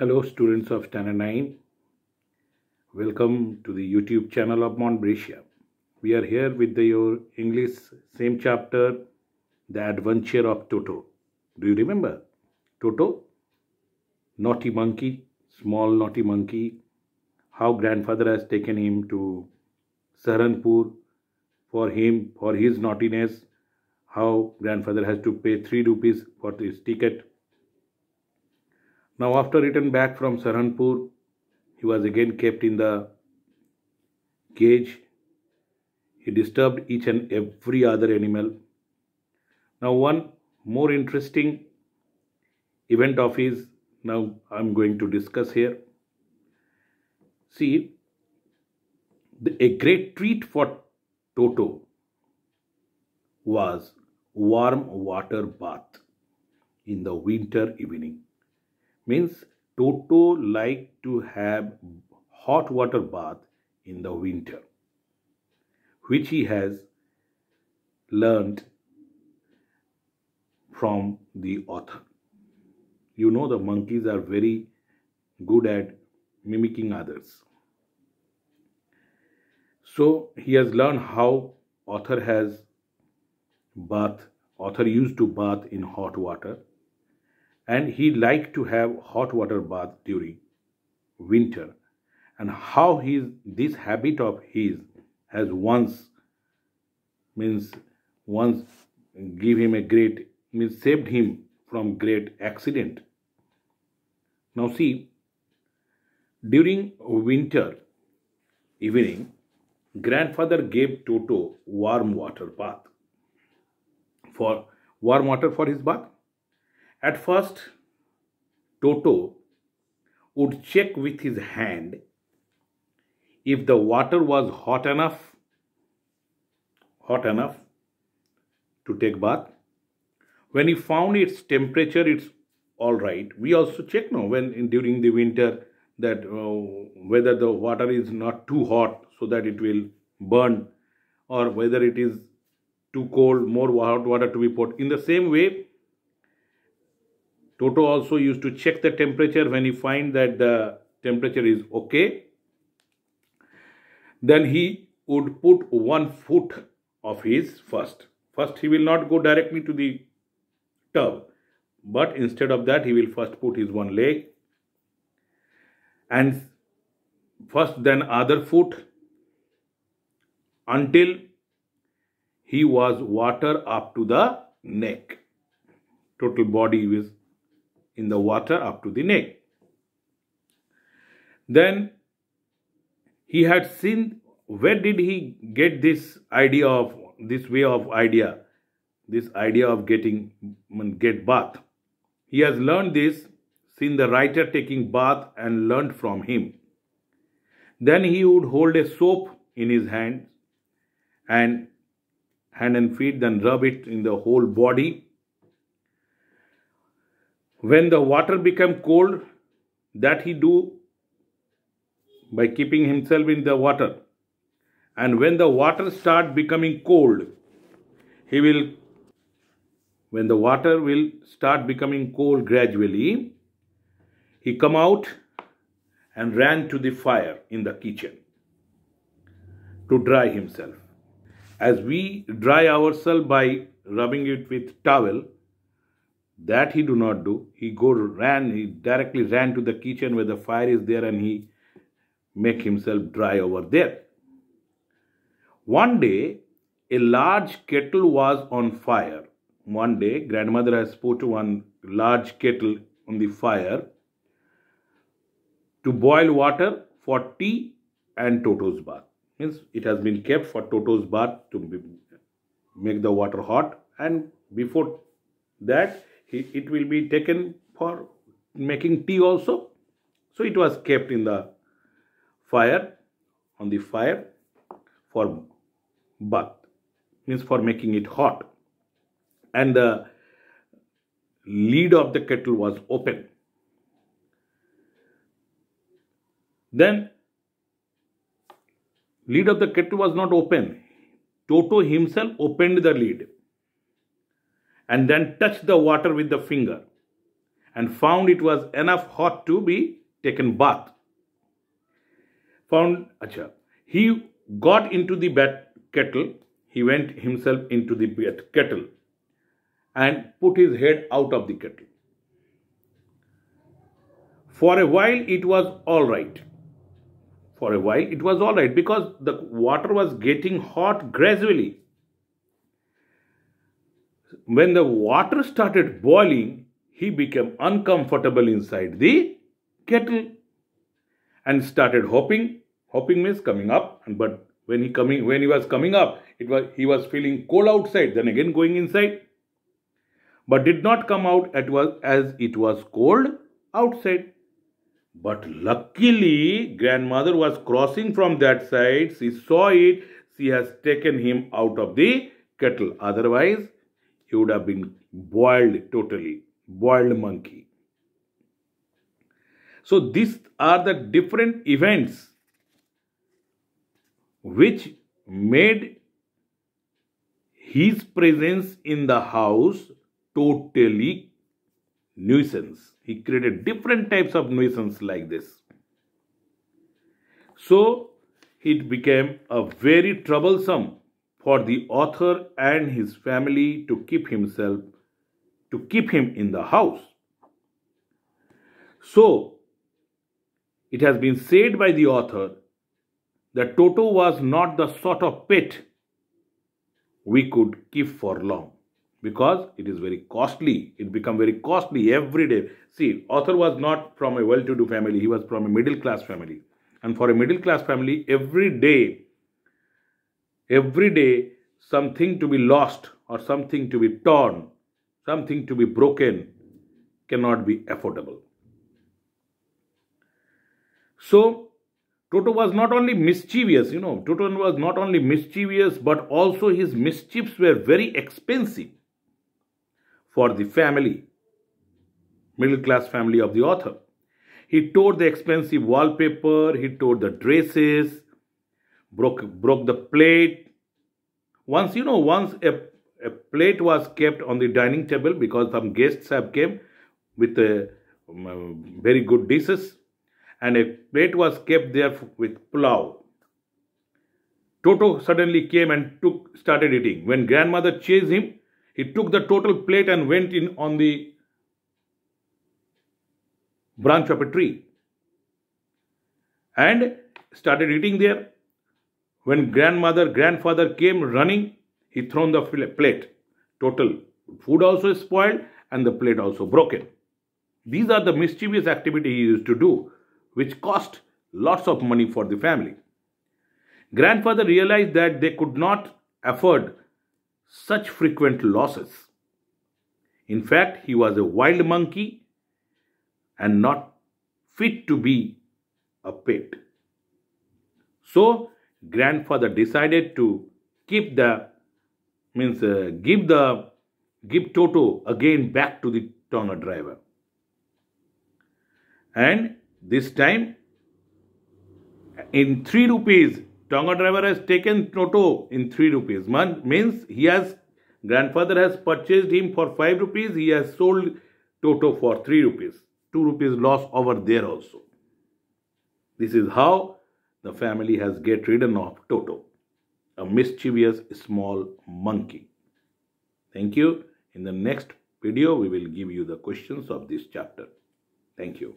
Hello students of Standard 9. Welcome to the YouTube channel of Montbretia. We are here with your English same chapter, The Adventure of Toto. Do you remember? Toto, naughty monkey, small naughty monkey, how grandfather has taken him to Saranpur for him, for his naughtiness, how grandfather has to pay 3 rupees for his ticket now, after return back from Saranpur, he was again kept in the cage. He disturbed each and every other animal. Now, one more interesting event of his, now I'm going to discuss here. See, the, a great treat for Toto was warm water bath in the winter evening means toto like to have hot water bath in the winter which he has learned from the author you know the monkeys are very good at mimicking others so he has learned how author has bath author used to bath in hot water and he liked to have hot water bath during winter and how his this habit of his has once means once give him a great means saved him from great accident now see during winter evening grandfather gave toto warm water bath for warm water for his bath at first, Toto would check with his hand if the water was hot enough hot enough to take bath when he found its temperature it's all right we also check now when in, during the winter that uh, whether the water is not too hot so that it will burn or whether it is too cold more hot water to be put in the same way Toto also used to check the temperature when he find that the temperature is okay. Then he would put one foot of his first. First he will not go directly to the tub. But instead of that he will first put his one leg. And first then other foot. Until he was water up to the neck. Total body was in the water up to the neck. Then he had seen where did he get this idea of this way of idea, this idea of getting get bath. He has learned this, seen the writer taking bath and learned from him. Then he would hold a soap in his hand and hand and feet, then rub it in the whole body when the water become cold that he do by keeping himself in the water and when the water start becoming cold he will when the water will start becoming cold gradually he come out and ran to the fire in the kitchen to dry himself as we dry ourselves by rubbing it with towel that he do not do. He go ran, he directly ran to the kitchen where the fire is there and he make himself dry over there. One day, a large kettle was on fire. One day, grandmother has put one large kettle on the fire to boil water for tea and Toto's bath. Means it has been kept for Toto's bath to make the water hot and before that it will be taken for making tea also. So it was kept in the fire, on the fire for bath, means for making it hot. And the lid of the kettle was open. Then lid of the kettle was not open. Toto himself opened the lid and then touched the water with the finger and found it was enough hot to be taken bath. Found, acha, he got into the bat kettle, he went himself into the bat kettle and put his head out of the kettle. For a while it was all right. For a while it was all right because the water was getting hot gradually when the water started boiling, he became uncomfortable inside the kettle and started hopping. Hopping means coming up, but when he coming when he was coming up, it was he was feeling cold outside, then again going inside, but did not come out at was as it was cold outside. But luckily, grandmother was crossing from that side. She saw it. She has taken him out of the kettle. Otherwise, he would have been boiled totally, boiled monkey. So these are the different events which made his presence in the house totally nuisance. He created different types of nuisance like this. So it became a very troublesome for the author and his family to keep himself to keep him in the house so it has been said by the author that toto was not the sort of pet we could keep for long because it is very costly it become very costly every day see author was not from a well to do family he was from a middle class family and for a middle class family every day every day something to be lost or something to be torn, something to be broken cannot be affordable. So, Toto was not only mischievous, you know, Toto was not only mischievous, but also his mischiefs were very expensive for the family, middle class family of the author. He tore the expensive wallpaper, he tore the dresses, broke broke the plate once you know once a, a plate was kept on the dining table because some guests have came with a, uh, um, very good dishes and a plate was kept there with plow toto suddenly came and took started eating when grandmother chased him he took the total plate and went in on the branch of a tree and started eating there when grandmother, grandfather came running, he thrown the plate. Total food also spoiled and the plate also broken. These are the mischievous activity he used to do, which cost lots of money for the family. Grandfather realized that they could not afford such frequent losses. In fact, he was a wild monkey and not fit to be a pet. So grandfather decided to keep the means uh, give the give Toto again back to the Tonga driver. And this time in 3 rupees Tonga driver has taken Toto in 3 rupees. Man, means he has, grandfather has purchased him for 5 rupees. He has sold Toto for 3 rupees. 2 rupees loss over there also. This is how the family has get ridden of Toto, a mischievous small monkey. Thank you. In the next video, we will give you the questions of this chapter. Thank you.